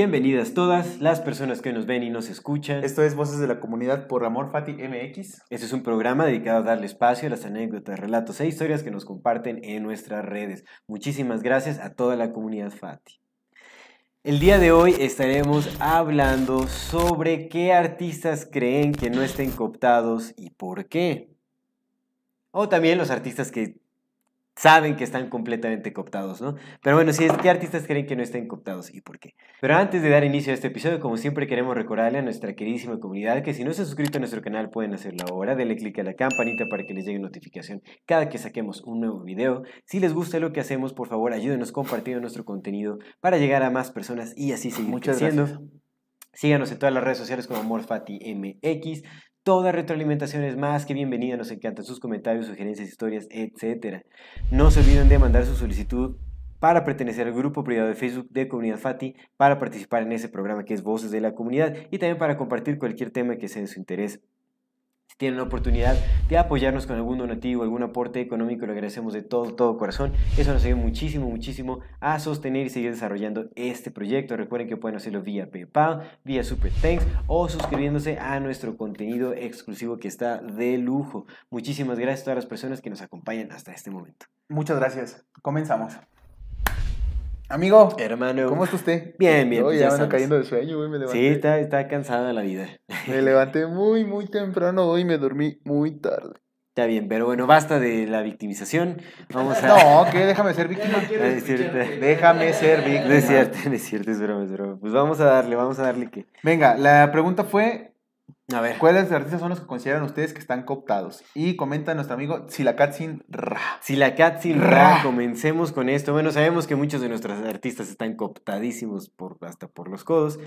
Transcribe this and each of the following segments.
Bienvenidas todas las personas que nos ven y nos escuchan. Esto es Voces de la Comunidad por Amor Fati MX. Este es un programa dedicado a darle espacio a las anécdotas, relatos e historias que nos comparten en nuestras redes. Muchísimas gracias a toda la comunidad Fati. El día de hoy estaremos hablando sobre qué artistas creen que no estén cooptados y por qué. O también los artistas que saben que están completamente cooptados, ¿no? Pero bueno, si es, que artistas creen que no estén cooptados y por qué? Pero antes de dar inicio a este episodio, como siempre queremos recordarle a nuestra queridísima comunidad que si no se han suscrito a nuestro canal pueden hacerlo ahora, denle click a la campanita para que les llegue notificación cada que saquemos un nuevo video. Si les gusta lo que hacemos, por favor, ayúdenos compartiendo nuestro contenido para llegar a más personas y así seguir Muchas Síganos en todas las redes sociales como AmorFatiMX. Toda retroalimentación es más que bienvenida, nos encantan sus comentarios, sugerencias, historias, etc. No se olviden de mandar su solicitud para pertenecer al grupo privado de Facebook de Comunidad Fati, para participar en ese programa que es Voces de la Comunidad y también para compartir cualquier tema que sea de su interés tienen la oportunidad de apoyarnos con algún donativo, algún aporte económico, lo agradecemos de todo, todo corazón. Eso nos ayuda muchísimo, muchísimo a sostener y seguir desarrollando este proyecto. Recuerden que pueden hacerlo vía PayPal, vía Super Thanks o suscribiéndose a nuestro contenido exclusivo que está de lujo. Muchísimas gracias a todas las personas que nos acompañan hasta este momento. Muchas gracias. Comenzamos. Amigo, hermano, ¿cómo está usted? Bien, bien. Pues ya, me ando cayendo de sueño, güey, Sí, está, está cansada la vida. Me levanté muy, muy temprano hoy y me dormí muy tarde. Está bien, pero bueno, basta de la victimización. Vamos a... No, ¿qué? déjame ser víctima. déjame ser víctima. No es cierto, no es cierto, es broma, es broma. Pues vamos a darle, vamos a darle que... Venga, la pregunta fue, a ver. ¿Cuáles artistas son los que consideran ustedes que están cooptados? Y comenta nuestro amigo sin Ra. Silacatsin Ra. Ra, comencemos con esto. Bueno, sabemos que muchos de nuestros artistas están cooptadísimos hasta por los codos.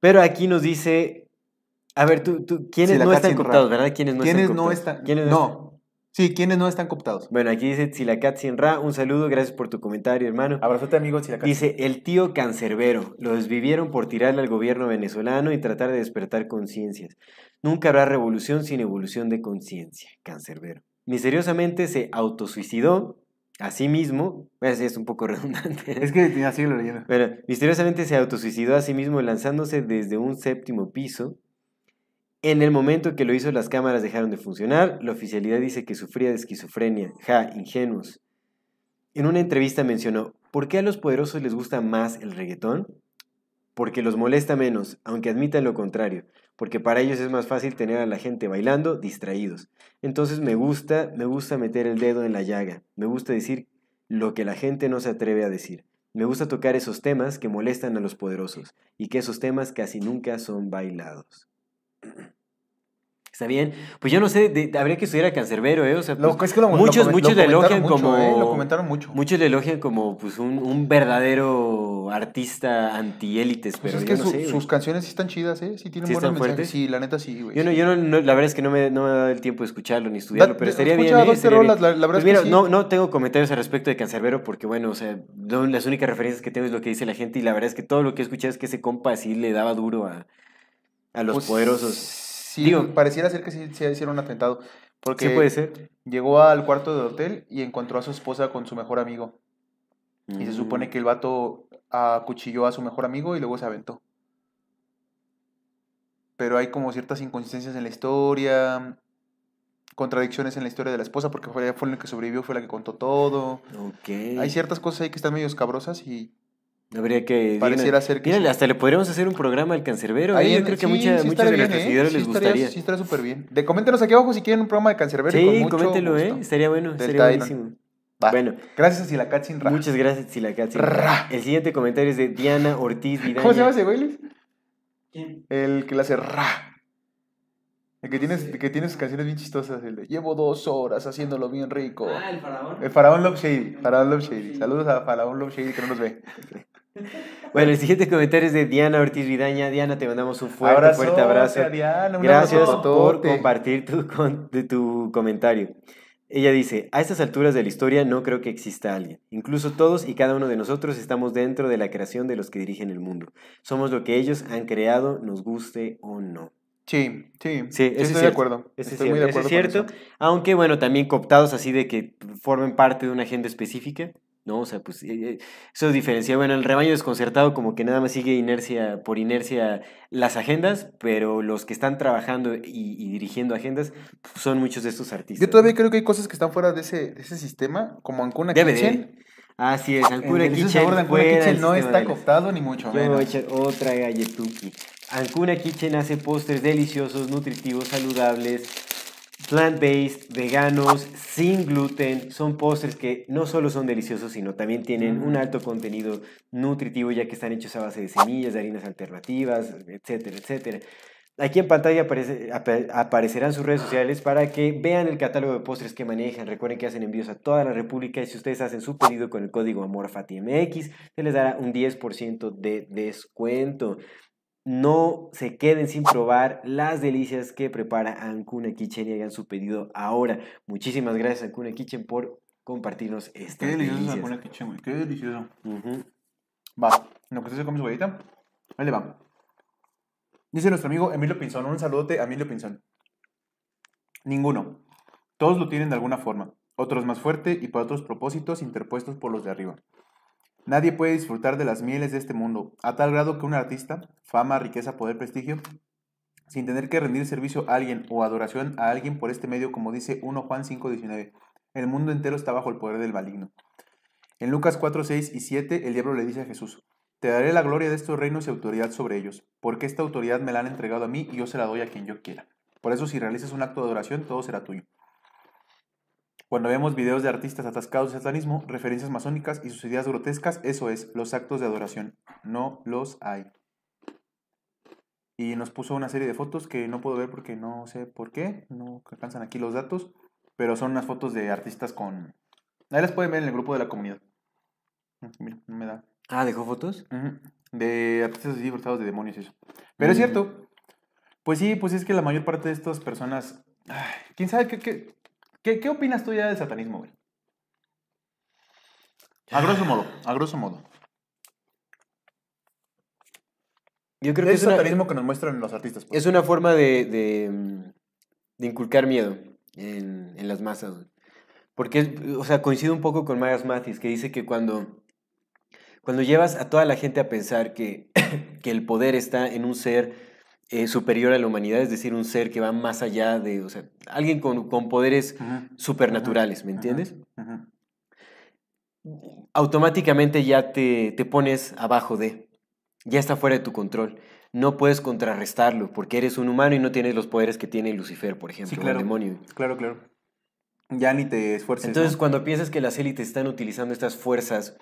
Pero aquí nos dice. A ver, tú, tú ¿quiénes no están cooptados, verdad? ¿Quiénes no están cooptados? No están... no, Sí, quienes no están cooptados. Bueno, aquí dice Tzilacat Ra, un saludo, gracias por tu comentario, hermano. Abrazote, amigo Tzilakat. Dice, el tío cancerbero, lo desvivieron por tirarle al gobierno venezolano y tratar de despertar conciencias. Nunca habrá revolución sin evolución de conciencia, cancerbero. Misteriosamente se autosuicidó a sí mismo. Pues, es un poco redundante. Es que así lo leyendo. Bueno, misteriosamente se autosuicidó a sí mismo lanzándose desde un séptimo piso en el momento que lo hizo, las cámaras dejaron de funcionar. La oficialidad dice que sufría de esquizofrenia. Ja, ingenuos. En una entrevista mencionó, ¿por qué a los poderosos les gusta más el reggaetón? Porque los molesta menos, aunque admitan lo contrario, porque para ellos es más fácil tener a la gente bailando distraídos. Entonces me gusta, me gusta meter el dedo en la llaga, me gusta decir lo que la gente no se atreve a decir. Me gusta tocar esos temas que molestan a los poderosos y que esos temas casi nunca son bailados. ¿Está bien? Pues yo no sé, habría que estudiar a Cancerbero, ¿eh? muchos, muchos le elogian como. ¿eh? lo comentaron mucho. Muchos le elogian como pues, un, verdadero artista antiélites, pues pero. es que sus canciones sí están chidas, ¿eh? Sí tienen buenos Sí, la neta sí, güey. Yo, no, la verdad es que no me, no ha dado el tiempo de escucharlo ni estudiarlo, pero ¿eh? estaría bien. Pues mira, no, no tengo comentarios al respecto de Cancerbero porque, bueno, o sea, las únicas referencias que tengo es lo que dice la gente y la verdad es que todo lo que he escuchado es que ese compa sí le daba duro a a los pues, poderosos. Sí, pareciera ser que sí, se hicieron un atentado. Porque sí puede ser. Llegó al cuarto del hotel y encontró a su esposa con su mejor amigo. Y se supone mm. que el vato acuchilló a su mejor amigo y luego se aventó. Pero hay como ciertas inconsistencias en la historia, contradicciones en la historia de la esposa, porque fue, fue la que sobrevivió, fue la que contó todo. Okay. Hay ciertas cosas ahí que están medio escabrosas y Habría que. Pareciera ser que. hasta le podríamos hacer un programa al cancerbero. Ahí ¿eh? Yo creo que sí, mucha, de nuestros eh. les gustaría. sí, estaría súper bien. De, coméntenos aquí abajo si quieren un programa de cancerbero. Sí, con ¿eh? Estaría bueno, estaría buenísimo. Bueno, gracias a Sin Ra. Muchas gracias, Sin Ra. El siguiente comentario es de Diana Ortiz Vidal. ¿Cómo se llama ese güey, ¿Quién? El que la hace Ra. El que tiene, que tiene canciones bien chistosas, el de Llevo dos horas haciéndolo bien rico. Ah, el faraón. El faraón Love Shady. Faraón Love Shady. Saludos a Faraón Love Shady que no nos ve. Bueno, el siguiente comentario es de Diana Ortiz Vidaña. Diana, te mandamos un fuerte, abrazo, Gracias por compartir tu, tu comentario. Ella dice, a estas alturas de la historia no creo que exista alguien. Incluso todos y cada uno de nosotros estamos dentro de la creación de los que dirigen el mundo. Somos lo que ellos han creado, nos guste o no. Sí, sí, sí, estoy de acuerdo. estoy muy de acuerdo. Es cierto, aunque bueno, también cooptados así de que formen parte de una agenda específica. ¿no? O sea, pues eh, eh, eso diferencia, bueno, el rebaño desconcertado como que nada más sigue inercia, por inercia las agendas, pero los que están trabajando y, dirigiendo agendas pues, son muchos de estos artistas. Yo todavía creo que hay cosas que están fuera de ese, sistema, como Ancuna Kitchen. Así es, Ancuna Kitchen, Ancuna Kitchen no está cooptado ni mucho menos. otra galletuki. Ancuna Kitchen hace postres deliciosos, nutritivos, saludables, plant-based, veganos, sin gluten. Son postres que no solo son deliciosos, sino también tienen mm. un alto contenido nutritivo ya que están hechos a base de semillas, de harinas alternativas, etcétera, etcétera. Aquí en pantalla aparecerán sus redes sociales para que vean el catálogo de postres que manejan. Recuerden que hacen envíos a toda la República y si ustedes hacen su pedido con el código AMORFATIMX, se les dará un 10% de descuento. No se queden sin probar las delicias que prepara Ancuna Kitchen y hagan su pedido ahora. Muchísimas gracias Ancuna Kitchen por compartirnos video. Qué delicioso Ancuna Kitchen, Qué delicioso. Va, ¿No que se come su galleta, ahí le va. Dice nuestro amigo Emilio Pinzón. Un saludote a Emilio Pinzón. Ninguno. Todos lo tienen de alguna forma. Otros más fuerte y para otros propósitos interpuestos por los de arriba. Nadie puede disfrutar de las mieles de este mundo, a tal grado que un artista, fama, riqueza, poder, prestigio, sin tener que rendir servicio a alguien o adoración a alguien por este medio, como dice 1 Juan 5:19, el mundo entero está bajo el poder del maligno. En Lucas 4, y 7, el diablo le dice a Jesús, Te daré la gloria de estos reinos y autoridad sobre ellos, porque esta autoridad me la han entregado a mí y yo se la doy a quien yo quiera. Por eso si realizas un acto de adoración, todo será tuyo. Cuando vemos videos de artistas atascados de satanismo, referencias masónicas y sus ideas grotescas, eso es, los actos de adoración. No los hay. Y nos puso una serie de fotos que no puedo ver porque no sé por qué, no alcanzan aquí los datos, pero son unas fotos de artistas con... Ahí las pueden ver en el grupo de la comunidad. Mm, mira, no me da. Ah, ¿dejó fotos? De artistas así de demonios y eso. Pero es mm. cierto. Pues sí, pues es que la mayor parte de estas personas... ¿Quién sabe qué, qué, ¿Qué, opinas tú ya del satanismo, A grosso modo, a grosso modo. Yo creo que es, un satanismo que nos muestran los artistas. Pues. Es una forma de, de, mm, inculcar miedo en, las masas. Porque, o sea, coincido un poco con Myers Mathis, que dice que cuando, cuando llevas a toda la gente a pensar que, que el poder está en un ser eh, superior a la humanidad, es decir, un ser que va más allá de, o sea, alguien con, poderes supernaturales, ¿me entiendes? Automáticamente ya te, te, pones abajo de, ya está fuera de tu control. No puedes contrarrestarlo porque eres un humano y no tienes los poderes que tiene Lucifer, por ejemplo, el demonio. Claro, claro. Ya ni te esfuerces. Entonces, cuando piensas que las élites están utilizando estas fuerzas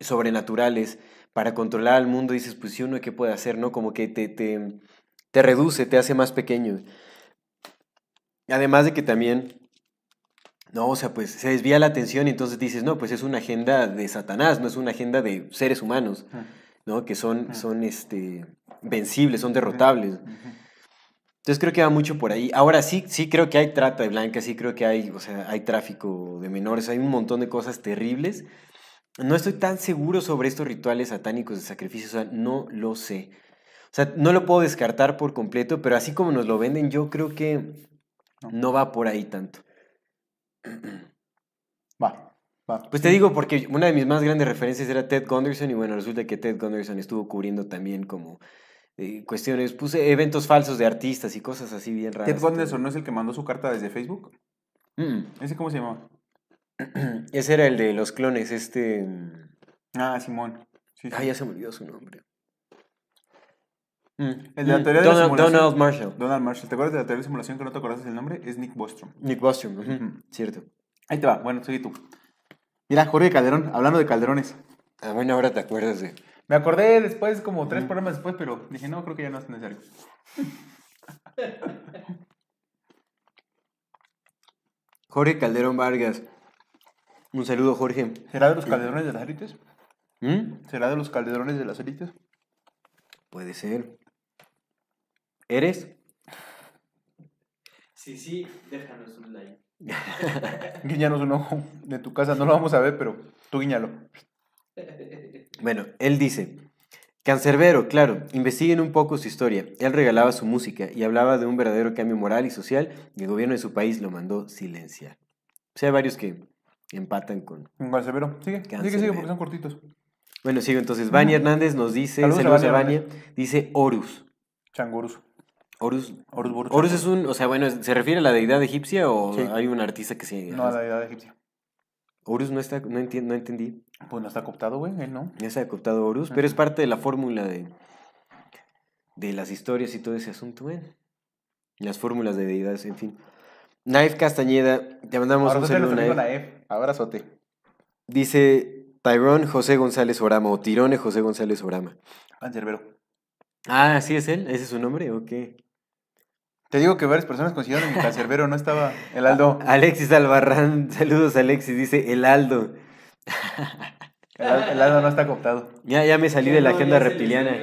sobrenaturales para controlar al mundo, dices, pues si uno qué puede hacer, ¿no? Como que te, te reduce, te hace más pequeño, Además de que también, no, o sea, pues se desvía la atención y entonces dices, no, pues es una agenda de Satanás, no es una agenda de seres humanos, ah. ¿no? Que son, ah. son este, vencibles, son derrotables. Entonces creo que va mucho por ahí. Ahora sí, sí creo que hay trata de blancas, sí creo que hay, o sea, hay tráfico de menores, hay un montón de cosas terribles. No estoy tan seguro sobre estos rituales satánicos de sacrificio, o sea, no lo sé. O sea, no lo puedo descartar por completo, pero así como nos lo venden, yo creo que no va por ahí tanto. Va, va. Pues te digo, porque una de mis más grandes referencias era Ted Gunderson, y bueno, resulta que Ted Gunderson estuvo cubriendo también como eh, cuestiones, puse eventos falsos de artistas y cosas así bien raras. ¿Ted Gunderson no es el que mandó su carta desde Facebook? Mm. ¿Ese cómo se llamaba? Ese era el de los clones, este. Mm. Ah, Simón. Ah, ya se me olvidó su nombre. Mm. El de la mm. Donald, Marshall. Donald Marshall. ¿Te acuerdas de la teoría de simulación que no te acordaste del nombre? Es Nick Bostrom. Nick Bostrom, cierto. Ahí te va. Bueno, soy tú. Mira, Jorge Calderón, hablando de Calderones. Ah, bueno, ahora te acuerdas de. Me acordé después, como tres programas después, pero dije, no, creo que ya no es necesario. Jorge Calderón Vargas. Un saludo, Jorge. ¿Será de los calderones de las élites? ¿Mm? ¿Será de los calderones de las élites? Puede ser. ¿Eres? Sí, sí, déjanos un like. Guiñanos un ojo de tu casa, no lo vamos a ver, pero tú guiñalo. Bueno, él dice, Cancerbero, claro, investiguen un poco su historia. Él regalaba su música y hablaba de un verdadero cambio moral y social y el gobierno de su país lo mandó silenciar. O sea, hay varios que empatan con... Cancerbero, sigue, sigue, sigue, porque son cortitos. Bueno, sigue. entonces. Vani mm. Hernández nos dice, saludos, a dice Horus. Changorus. Horus, es un, o sea, bueno, ¿se refiere a la deidad egipcia o hay un artista que se... No, a la deidad egipcia. Horus no está, no, no entendí. Pues no está cooptado, güey, él no. se está cooptado Horus, pero es parte de la fórmula de, de las historias y todo ese asunto, güey. Las fórmulas de deidades, en fin. Naif Castañeda, te mandamos Ahora un saludo, Naif. Abrazote. Dice Tyrone José González Orama o Tirone José González Orama. cerbero. Ah, ¿sí es él? ¿Ese es su nombre o qué? Te digo que varias personas consiguieron que mi cancerbero no estaba el Aldo. Alexis Albarrán, saludos Alexis, dice el Aldo. El, Aldo no está cooptado. Ya, ya me salí de la agenda reptiliana.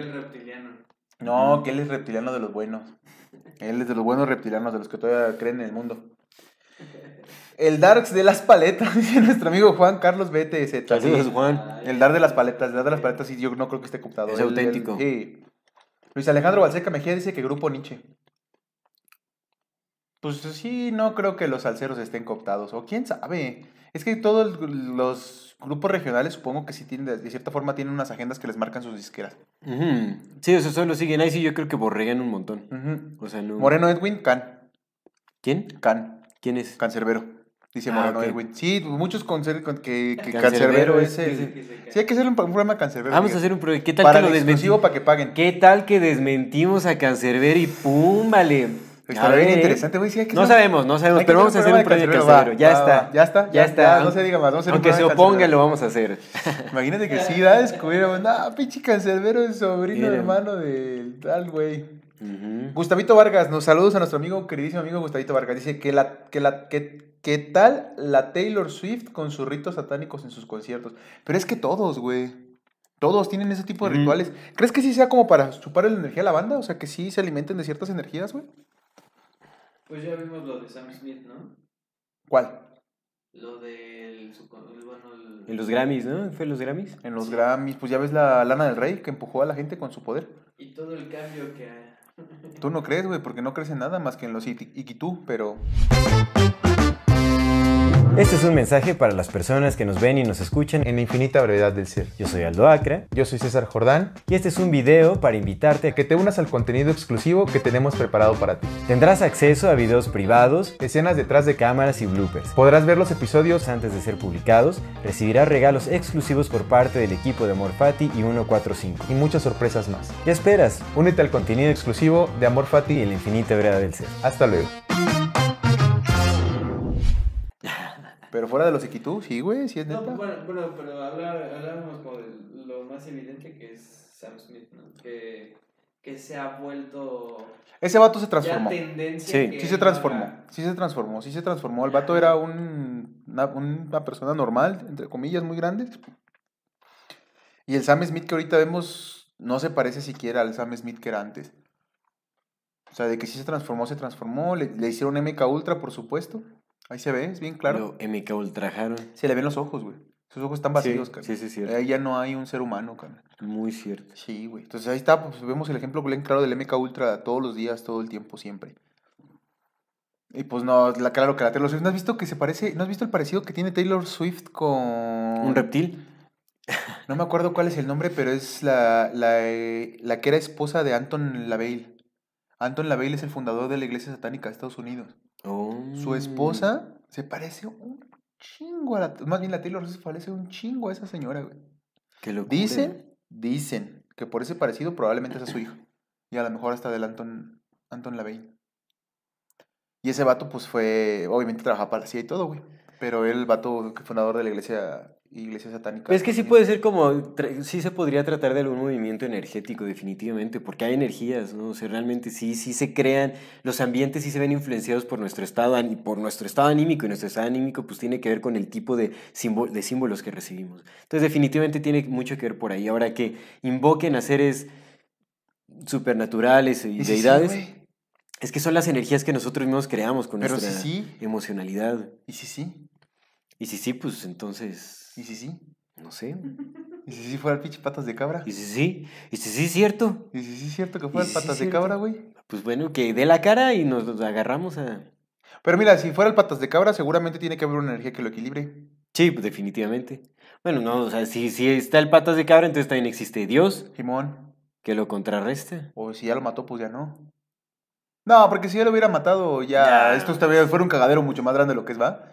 No, que él es reptiliano de los buenos. Él es de los buenos reptilianos, de los que todavía creen en el mundo. El Darks de las paletas, dice nuestro amigo Juan Carlos BTZ. Saludos, Juan. El Dark de las paletas, el Dark de las paletas, sí, yo no creo que esté cooptado. Es auténtico. Luis Alejandro Balseca Mejía dice que grupo Nietzsche. Pues sí, no creo que los salseros estén cooptados, o quién sabe. Es que todos los grupos regionales supongo que sí tienen, de cierta forma tienen unas agendas que les marcan sus disqueras. Sí, eso solo siguen ahí, sí yo creo que borreguen un montón. Moreno Edwin, Can. ¿Quién? Can. ¿Quién es? Cancerbero. Dice ah, Moreno Edwin. Sí, pues, muchos que, Cancerbero es, sí, hay que hacer un, programa Cancerbero. Vamos a hacer un programa. ¿Qué tal para que lo desmentimos? para que paguen. ¿Qué tal que desmentimos a Cancerbero y pum, Está bien interesante, güey. Sí, no, no sabemos, no sabemos, pero vamos a hacer un proyecto ya, está. ya está. Ya, está. no se diga más. Vamos a Aunque se oponga, lo vamos a hacer. Imagínate que sí, da, descubriéramos. Ah, pinche cancerbero, el sobrino hermano del tal, güey. Gustavito Vargas, nos saludos a nuestro amigo, queridísimo amigo Gustavito Vargas. Dice que la, que la, que, que tal la Taylor Swift con sus ritos satánicos en sus conciertos. Pero es que todos, güey. Todos tienen ese tipo de rituales. ¿Crees que sí sea como para chupar la energía a la banda? O sea, que sí se alimenten de ciertas energías, güey. Pues ya vimos lo de Sam Smith, ¿no? ¿Cuál? Lo del. Bueno, el... En los Grammys, ¿no? ¿Fue en los Grammys? En los Grammys, pues ya ves la lana del rey que empujó a la gente con su poder. Y todo el cambio que. Tú no crees, güey, porque no crees en nada más que en los Iquitú, pero. Este es un mensaje para las personas que nos ven y nos escuchan en la infinita brevedad del ser. Yo soy Aldo Acre. Yo soy César Jordán. Y este es un video para invitarte a que te unas al contenido exclusivo que tenemos preparado para ti. Tendrás acceso a videos privados, escenas detrás de cámaras y bloopers. Podrás ver los episodios antes de ser publicados, recibirás regalos exclusivos por parte del equipo de Amor Fati y 145. Y muchas sorpresas más. ¿Qué esperas? Únete al contenido exclusivo de Amor Fati y la infinita brevedad del ser. Hasta luego. Pero fuera de los equitú, sí, güey, sí es neta. No, bueno, bueno pero hablábamos como de lo más evidente que es Sam Smith, ¿no? Que, se ha vuelto... Ese vato se transformó. sí, sí se transformó, sí se transformó, sí se transformó. El vato era una, persona normal, entre comillas, muy grande. Y el Sam Smith que ahorita vemos no se parece siquiera al Sam Smith que era antes. O sea, de que sí se transformó, se transformó. le hicieron MK Ultra, por supuesto. Ahí se ve, es bien claro. Lo MK ultrajaron. Se le ven los ojos, güey. Sus ojos están vacíos, sí, Sí, sí, cierto. Ahí ya no hay un ser humano, cara. Muy cierto. Sí, güey. Entonces ahí está, pues vemos el ejemplo bien claro del MK Ultra todos los días, todo el tiempo, siempre. Y pues no, la, claro que la Taylor Swift. ¿No has visto que se parece? ¿No has visto el parecido que tiene Taylor Swift con. ¿Un reptil? No me acuerdo cuál es el nombre, pero es la, la, eh, que era esposa de Anton LaVey. Anton LaVey es el fundador de la Iglesia Satánica de Estados Unidos. Su oh. esposa se parece un chingo a la. Más bien la Taylor se parece un chingo a esa señora, güey. Que Dicen, ¿eh? dicen que por ese parecido probablemente es a su hijo. Y a lo mejor hasta del Anton, Anton LaVey. Y ese vato, pues fue. Obviamente trabajaba para la CIA y todo, güey. Pero el vato fundador de la iglesia iglesia satánica. Es que sí puede ser como, sí se podría tratar de algún movimiento energético definitivamente, porque hay energías, ¿no? O sea, realmente sí, sí se crean, los ambientes sí se ven influenciados por nuestro estado, por nuestro estado anímico, y nuestro estado anímico pues tiene que ver con el tipo de, de símbolos que recibimos. Entonces definitivamente tiene mucho que ver por ahí. Ahora que invoquen a seres supernaturales y deidades... es que son las energías que nosotros mismos creamos con nuestra emocionalidad. ¿Y sí sí? Y sí sí, pues entonces ¿Y si sí? No sé. ¿Y si sí fuera el pinche patas de cabra? ¿Y si sí? ¿Y si sí es cierto? ¿Y si sí es cierto que fuera el patas de cabra, güey? Pues bueno, que dé la cara y nos, agarramos a. Pero mira, si fuera el patas de cabra, seguramente tiene que haber una energía que lo equilibre. Sí, pues definitivamente. Bueno, no, o sea, si, si está el patas de cabra, entonces también existe Dios. Simón. Que lo contrarreste. O si ya lo mató, pues ya no. No, porque si yo lo hubiera matado, ya, esto fuera un cagadero mucho más grande de lo que es, ¿va?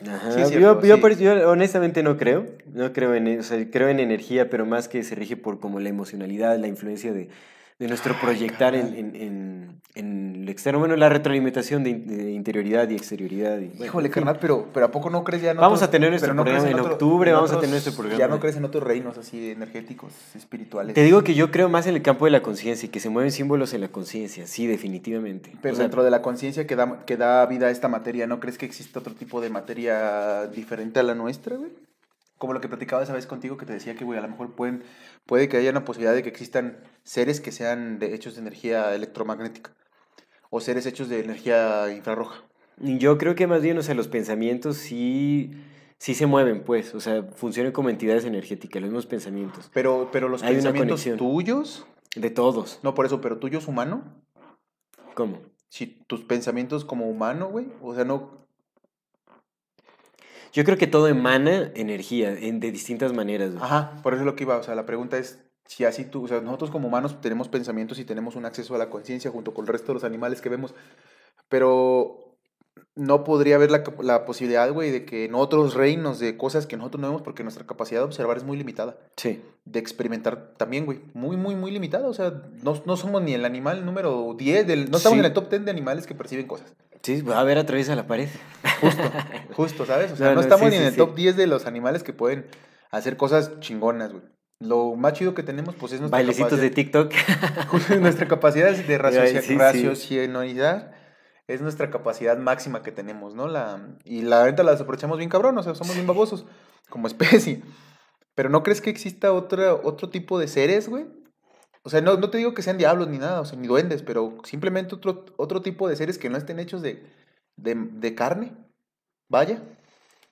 yo, honestamente no creo. No creo en, creo en energía, pero más que se rige por como la emocionalidad, la influencia de de nuestro proyectar en, en, en, en, el externo. Bueno, la retroalimentación de, interioridad y exterioridad. Y, Híjole, carnal, pero, pero ¿a poco no crees ya en Vamos a tener nuestro programa en, octubre, vamos a tener nuestro programa. Ya no crees en otros reinos así energéticos, espirituales. Te digo que yo creo más en el campo de la conciencia y que se mueven símbolos en la conciencia, sí, definitivamente. Pero dentro de la conciencia que da, que da vida a esta materia, ¿no crees que existe otro tipo de materia diferente a la nuestra, güey? como lo que platicaba esa vez contigo, que te decía que, güey, a lo mejor pueden, puede que haya una posibilidad de que existan seres que sean hechos de energía electromagnética o seres hechos de energía infrarroja. Yo creo que más bien, o sea, los pensamientos sí, sí se mueven, pues, o sea, funcionan como entidades energéticas, los mismos pensamientos. Pero, pero los pensamientos tuyos. De todos. No, por eso, pero tuyos humano. ¿Cómo? Si tus pensamientos como humano, güey, o sea, no, yo creo que todo emana energía en, de distintas maneras. Ajá, por eso es lo que iba. O sea, la pregunta es si así tú, o sea, nosotros como humanos tenemos pensamientos y tenemos un acceso a la conciencia junto con el resto de los animales que vemos, pero no podría haber la, posibilidad, güey, de que en otros reinos de cosas que nosotros no vemos porque nuestra capacidad de observar es muy limitada. Sí. De experimentar también, güey, muy, muy, muy limitada. O sea, no, somos ni el animal número 10, del, no estamos en el top 10 de animales que perciben cosas. Sí, a ver, atraviesa la pared. Justo, justo, ¿sabes? O sea, no, estamos ni en el top 10 de los animales que pueden hacer cosas chingonas, güey. Lo más chido que tenemos, pues, es nuestra Bailecitos de TikTok. nuestra capacidad de unidad es nuestra capacidad máxima que tenemos, ¿no? La, y la neta la aprovechamos bien cabrón, o sea, somos bien babosos como especie. Pero ¿no crees que exista otra, otro tipo de seres, güey? O sea, no, te digo que sean diablos ni nada, o sea, ni duendes, pero simplemente otro, otro tipo de seres que no estén hechos de, de, carne, vaya,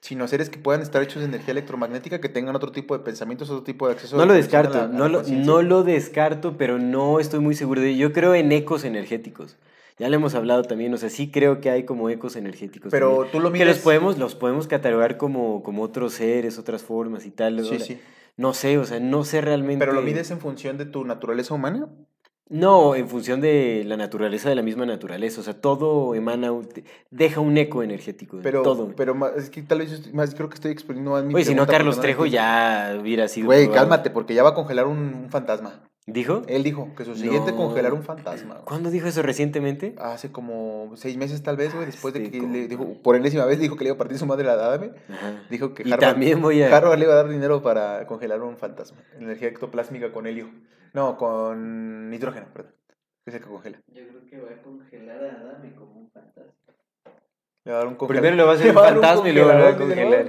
sino seres que puedan estar hechos de energía electromagnética, que tengan otro tipo de pensamientos, otro tipo de acceso. No lo descarto, a la, no, lo, no lo descarto, pero no estoy muy seguro de Yo creo en ecos energéticos. Ya lo hemos hablado también, o sea, sí creo que hay como ecos energéticos. Pero tú lo miras... Que los podemos, los podemos catalogar como, como otros seres, otras formas y tal. Sí, sí. No sé, o sea, no sé realmente. ¿Pero lo mides en función de tu naturaleza humana? No, en función de la naturaleza de la misma naturaleza. O sea, todo emana, deja un eco energético. Pero, todo. pero es que tal vez más creo que estoy exponiendo más mi. Oye, si no, Carlos Trejo ya hubiera sido. Güey, cálmate, porque ya va a congelar un, un fantasma. ¿Dijo? Él dijo que su siguiente es congelar un fantasma. ¿Cuándo dijo eso recientemente? Hace como seis meses tal vez, güey, después de que le dijo, por enésima vez dijo que le iba a partir su madre la dame. Dijo que le iba a dar dinero para congelar un fantasma. Energía ectoplásmica con helio. No, con nitrógeno, perdón. es el que congela. Yo creo que va a congelar a Adame como un fantasma. Primero le va a hacer un fantasma y luego le va a congelar.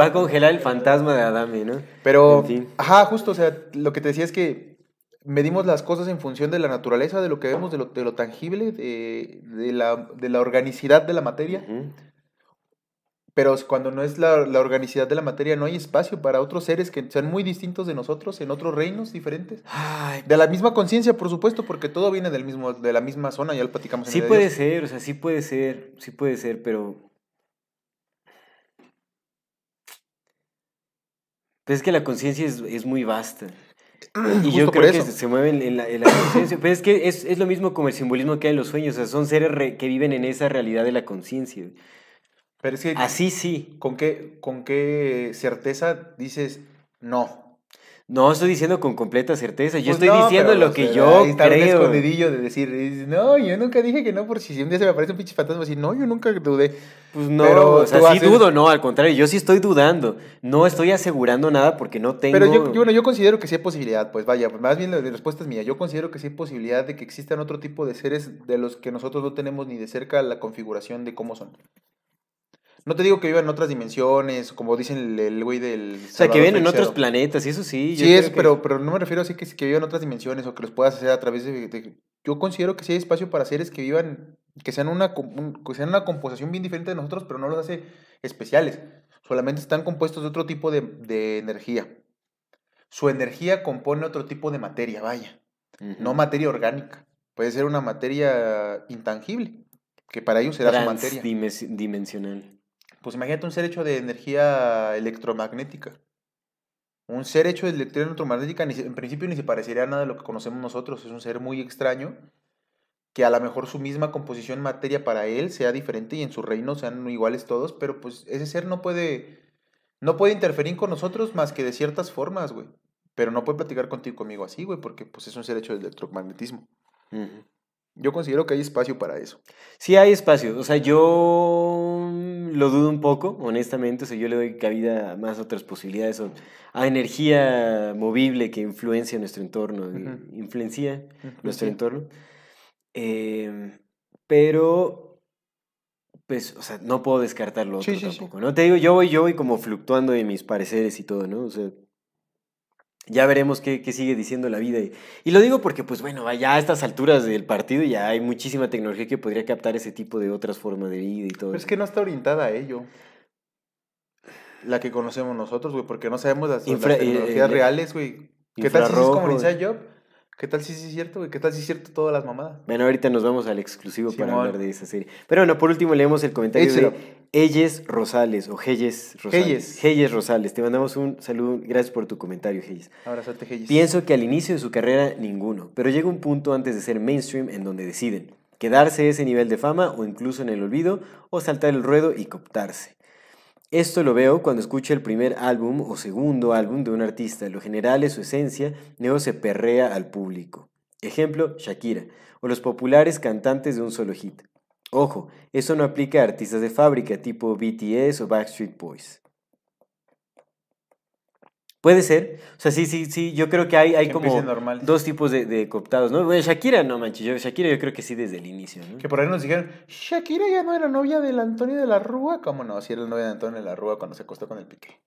va, a congelar el fantasma de Adami, ¿no? Pero, ajá, justo, o sea, lo que te decía es que medimos las cosas en función de la naturaleza, de lo que vemos, de lo, tangible, de, de, la, de la organicidad de la materia. Pero cuando no es la, la, organicidad de la materia, no hay espacio para otros seres que sean muy distintos de nosotros, en otros reinos diferentes. de la misma conciencia, por supuesto, porque todo viene del mismo, de la misma zona, ya lo platicamos. En sí puede ser, o sea, sí puede ser, sí puede ser, pero... Pues es que la conciencia es, muy vasta. y yo creo que se mueven en la, conciencia. Pero pues es que es, lo mismo como el simbolismo que hay en los sueños. O sea, son seres que viven en esa realidad de la conciencia. Pero es que, Así ah, sí. ¿Con qué, con qué certeza dices no? No, estoy diciendo con completa certeza. Yo pues estoy diciendo lo que yo creo. de decir, eh, no, yo nunca dije que no, por si un día se me aparece un pinche fantasma, así, no, yo nunca dudé. Pues no, pero sí dudo, no, al contrario, yo sí estoy dudando. No estoy asegurando nada porque no tengo. Pero yo, bueno, yo considero que sí hay posibilidad, pues vaya, más bien la respuesta es mía. Yo considero que sí hay posibilidad de que existan otro tipo de seres de los que nosotros no tenemos ni de cerca la configuración de cómo son. No te digo que vivan en otras dimensiones, como dicen el güey del... O sea, que viven en otros planetas, y eso sí. sí, es, pero, pero no me refiero así que, que vivan en otras dimensiones o que los puedas hacer a través de, yo considero que sí hay espacio para seres que vivan, que sean, una, una composición bien diferente de nosotros, pero no los hace especiales. Solamente están compuestos de otro tipo de, energía. Su energía compone otro tipo de materia, vaya. No materia orgánica. Puede ser una materia intangible, que para ellos será su materia. Dimensional. Pues imagínate un ser hecho de energía electromagnética. Un ser hecho de electricidad electromagnética en principio ni se parecería a nada de lo que conocemos nosotros. Es un ser muy extraño que a lo mejor su misma composición materia para él sea diferente y en su reino sean iguales todos, pero pues ese ser no puede, no puede interferir con nosotros más que de ciertas formas, güey. Pero no puede platicar contigo conmigo así, güey, porque pues es un ser hecho de electromagnetismo. Ajá. Yo considero que hay espacio para eso. Sí hay espacio, o sea, yo lo dudo un poco, honestamente, o sea, yo le doy cabida a más otras posibilidades, a energía movible que influencia nuestro entorno, influencia nuestro entorno. Eh, pero, pues, o sea, no puedo descartarlo tampoco, ¿no? Te digo, yo voy, yo voy como fluctuando de mis pareceres y todo, ¿no? O sea, ya veremos qué, sigue diciendo la vida. Y, lo digo porque, pues bueno, ya a estas alturas del partido ya hay muchísima tecnología que podría captar ese tipo de otras formas de vida y todo. Pero es que no está orientada a ello. La que conocemos nosotros, güey, porque no sabemos las, eh, tecnologías eh, reales, güey. ¿Qué tal si es como Job? ¿Qué tal si sí es cierto, ¿Qué tal si es cierto todas las mamadas? Bueno, ahorita nos vamos al exclusivo para hablar de esa serie. Pero bueno, por último leemos el comentario de Elles Rosales o Geyes Rosales. Rosales. Te mandamos un saludo. Gracias por tu comentario, Gelles. Abrazarte Geyes. Pienso que al inicio de su carrera ninguno, pero llega un punto antes de ser mainstream en donde deciden quedarse ese nivel de fama o incluso en el olvido o saltar el ruedo y cooptarse. Esto lo veo cuando escucho el primer álbum o segundo álbum de un artista. Lo general es su esencia, luego se perrea al público. Ejemplo, Shakira, o los populares cantantes de un solo hit. Ojo, eso no aplica a artistas de fábrica tipo BTS o Backstreet Boys. Puede ser. O sea, sí, sí, sí. Yo creo que hay, hay como dos tipos de, de, cooptados, ¿no? Bueno, Shakira, no manches. Yo, Shakira, yo creo que sí desde el inicio, Que por ahí nos dijeron, Shakira ya no era novia del Antonio de la Rúa. ¿Cómo no? Sí era la novia de Antonio de la Rúa cuando se acostó con el piqué.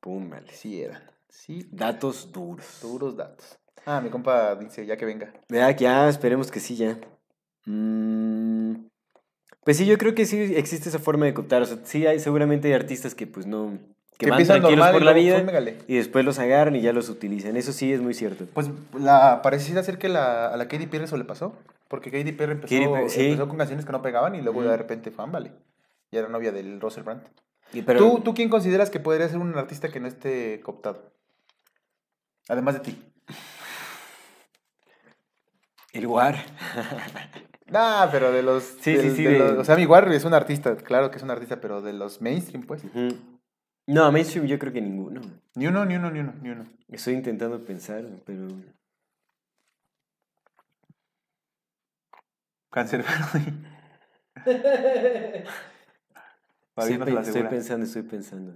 Pum, vale. Sí eran. Sí. Datos duros. Duros datos. Ah, mi compa dice, ya que venga. Ya, ya, esperemos que sí, ya. Mm, pues sí, yo creo que sí existe esa forma de cooptar. O sea, sí hay, seguramente hay artistas que pues no que, empiezan normal la vida y después los agarran y ya los utilizan. Eso sí es muy cierto. Pues la pareciera ser que la, a la Katy Perry eso le pasó, porque Katy Perry empezó, con canciones que no pegaban y luego de repente fue vale. Y era novia del Russell Brand. ¿Tú, quién consideras que podría ser un artista que no esté cooptado? Además de ti. El War. nah, pero de los. Sí, sí, sí. o sea, mi War es un artista, claro que es un artista, pero de los mainstream, pues. No, mainstream yo creo que ninguno. Ni uno, ni uno, ni uno, ni uno. Estoy intentando pensar, pero. Cáncer estoy, pensando, estoy pensando.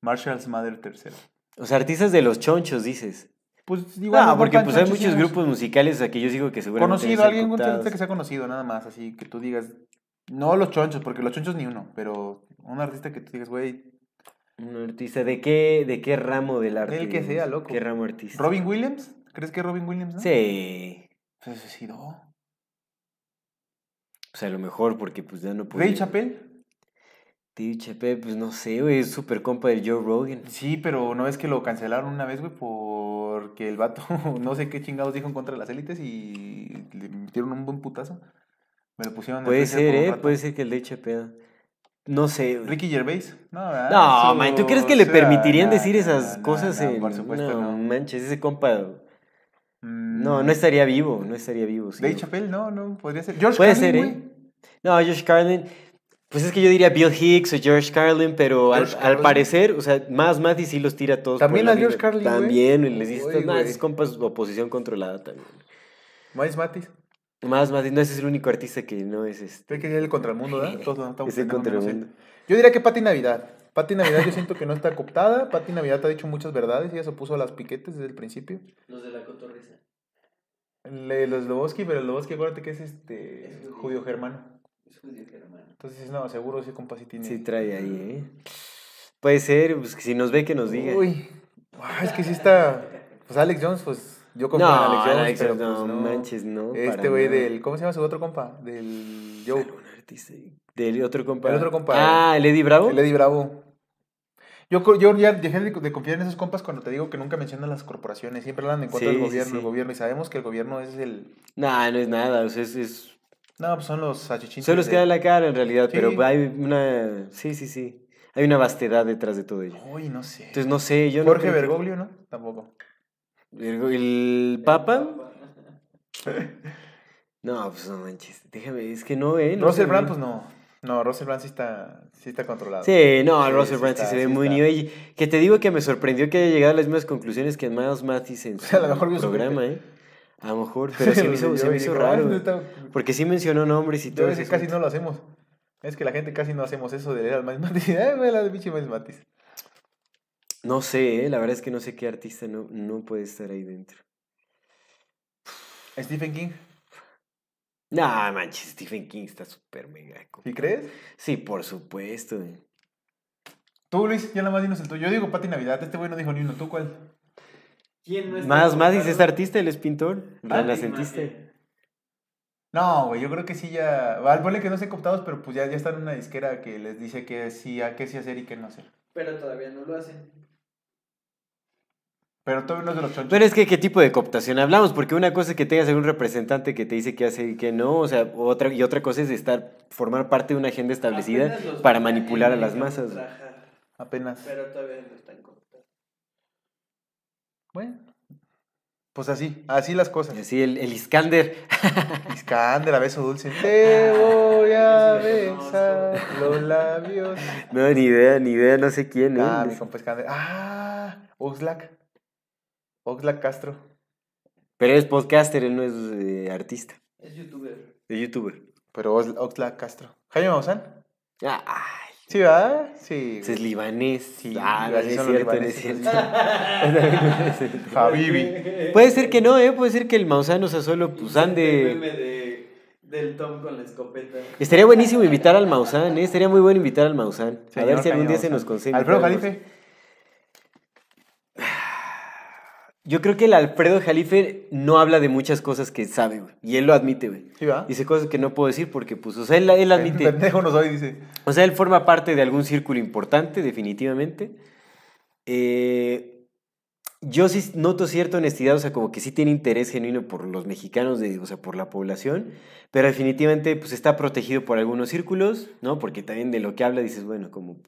Marshall's Mother tercero. O sea, artistas de los chonchos, dices. Pues igual. No, porque pues hay muchos grupos musicales a que yo digo que seguramente. Conocido, alguien que se ha conocido, nada más, así que tú digas. No los chonchos, porque los chonchos ni uno, pero un artista que tú digas, güey, un artista, ¿de qué, de qué ramo del arte? El que sea, loco. ¿Qué ramo artista? ¿Robin Williams? ¿Crees que Robin Williams? No? Sí. Se pues suicidó. Pues a lo mejor, porque pues ya no puede. ¿Ray Chappelle? Dave Chappelle, pues no sé, güey, es súper compa del Joe Rogan. Sí, pero no es que lo cancelaron una vez, güey, porque el vato no sé qué chingados dijo en contra de las élites y le metieron un buen putazo. Me lo pusieron Puede ser, eh, puede ser que el de Chappelle. No sé. Ricky Gervais. No, ¿verdad? No, man, ¿tú crees que le permitirían decir esas cosas? en... por supuesto, no. manches, ese compa. Mm. No, no estaría vivo, no estaría vivo. Sí. Dave Chappelle, no, no, podría ser. George Puede Carlin, ser, ¿eh? No, George Carlin. Pues es que yo diría Bill Hicks o George Carlin, pero al, parecer, o sea, más y sí los tira a todos. También a George Carlin. También, y les dice no, es compas oposición controlada también. Más Mattis. Más, más, no ese es el único artista que no es este. Hay que ir el contra el mundo, ¿verdad? Todos Contra el mundo. Yo diría que Pati Navidad. Pati Navidad yo siento que no está cooptada. Pati Navidad te ha dicho muchas verdades. Ella se puso a las piquetes desde el principio. Los de la cotorriza. Los de Lobosky, pero el acuérdate que es este judío. germano. Es judío germano. Entonces, no, seguro sí, compa, sí Sí trae ahí, ¿eh? Puede ser, pues si nos ve que nos diga. Uy, ah, es que sí está... Pues Alex Jones, pues yo compré no, no, no, manches, no. Este güey del. ¿Cómo se llama su otro compa? Del Joe. Del otro compa. El otro compa. Ah, el Eddie Bravo. El Eddie Bravo. Yo, yo ya dejé de, confiar en esos compas cuando te digo que nunca mencionan las corporaciones, siempre hablan en contra del gobierno, el gobierno, y sabemos que el gobierno es el... No, nah, no es nada, es... es... No, pues son los achichinches. Solo los que dan la cara en realidad, pero hay una... Sí, sí, sí. Hay una vastedad detrás de todo ello. Uy, no sé. Entonces, no sé, yo Jorge Bergoglio, ¿no? Tampoco. El, el Papa. no, pues no manches. Déjame, es que no, ¿eh? No Russell Brand, pues no. No, Russell Brand sí está, sí está controlado. Sí, no, sí, Russell sí Brand se ve muy nivel. Que te digo que me sorprendió que haya llegado a las mismas conclusiones que Miles Mathis en su a lo mejor programa, ¿eh? A lo mejor, pero se me hizo, hizo ah, raro. Porque sí mencionó nombres y todo. Es casi no lo hacemos. Es que la gente casi no hacemos eso de leer al Miles Mathis. Eh, la de pinche Miles Mathis. No sé, ¿eh? la verdad es que no sé qué artista no, puede estar ahí dentro. ¿Stephen King? No, manches, Stephen King está súper mega. ¿Y crees? Sí, por supuesto. Tú, Luis, ya nada más dinos el tuyo. Yo digo Pati Navidad, este güey no dijo ni uno. ¿Tú cuál? ¿Quién no es Más, más dice este artista, él es pintor. ¿La, sentiste? No, güey, yo creo que sí ya. Al ponle que no sé cooptados, pero pues ya, ya están en una disquera que les dice que sí, a qué sí hacer y qué no hacer. Pero todavía no lo hacen. Pero todavía es de los Pero es que, ¿qué tipo de cooptación hablamos? Porque una cosa es que tengas algún representante que te dice que hace y qué no, o sea, otra, y otra cosa es estar, formar parte de una agenda establecida para manipular a las masas. Apenas. Pero todavía no están cooptados. Bueno. Pues así, así las cosas. así el, el Iskander. Iskander, a beso dulce. Te voy a besar los labios. No, ni idea, ni idea, no sé quién. ¿eh? Ah, mi Iskander. Ah, Oxlack. Oxlack Castro. Pero es podcaster, él no es eh, artista. Es youtuber. De youtuber. Pero Oxlack Castro. Jaime Maussan. ay. Sí, va, Sí. es libanés. Sí, ah, sí, es, cierto, no es cierto, Habibi. Puede ser que no, ¿eh? Puede ser que el Maussan, o sea, solo pues El meme de, del Tom con la escopeta. Estaría buenísimo invitar al Maussan, ¿eh? Estaría muy bueno invitar al Maussan. A ver si algún día se nos consigue. Alfredo Jalife. Yo creo que el Alfredo Jalife no habla de muchas cosas que sabe, güey. Y él lo admite, güey. ¿Sí, dice cosas que no puedo decir porque, pues, o sea, él, admite. El pendejo no sabe, dice. O sea, él forma parte de algún círculo importante, definitivamente. Eh, yo sí noto cierta honestidad, o sea, como que sí tiene interés genuino por los mexicanos, de, o sea, por la población. Pero definitivamente, pues, está protegido por algunos círculos, ¿no? Porque también de lo que habla dices, bueno, como.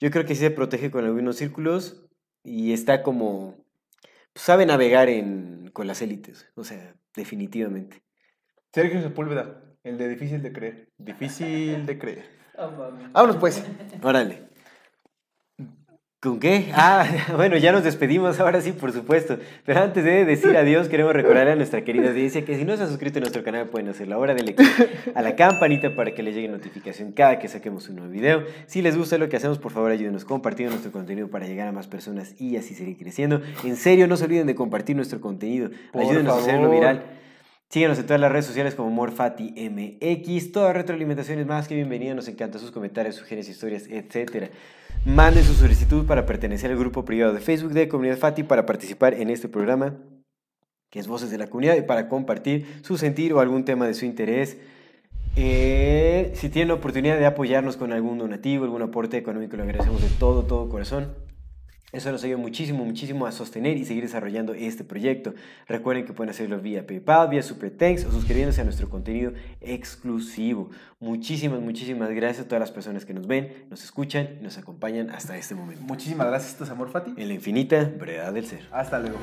Yo creo que sí se protege con algunos círculos y está como sabe navegar en, con las élites, o sea, definitivamente. Sergio Sepúlveda, el de difícil de creer. Difícil de creer. Oh, Vámonos pues, órale. ¿Con qué? Ah, bueno, ya nos despedimos ahora sí, por supuesto. Pero antes de decir adiós, queremos recordarle a nuestra querida audiencia que si no se ha suscrito a nuestro canal, pueden hacerlo ahora, de click a la campanita para que le llegue notificación cada que saquemos un nuevo video. Si les gusta lo que hacemos, por favor, ayúdenos compartiendo nuestro contenido para llegar a más personas y así seguir creciendo. En serio, no se olviden de compartir nuestro contenido. ayúdenos a hacerlo viral. Síguenos en todas las redes sociales como MorfatiMX. Toda retroalimentación es más que bienvenida. Nos encantan sus comentarios, sugerencias, historias, etcétera. Mande su solicitud para pertenecer al grupo privado de Facebook de Comunidad Fati para participar en este programa que es Voces de la Comunidad y para compartir su sentir o algún tema de su interés. Eh, si tienen la oportunidad de apoyarnos con algún donativo, algún aporte económico, lo agradecemos de todo, todo corazón. Eso nos ayuda muchísimo, muchísimo a sostener y seguir desarrollando este proyecto. Recuerden que pueden hacerlo vía PayPal, vía Super o suscribiéndose a nuestro contenido exclusivo. Muchísimas, muchísimas gracias a todas las personas que nos ven, nos escuchan y nos acompañan hasta este momento. Muchísimas gracias, Estos Amor Fati. En la infinita brevedad del ser. Hasta luego.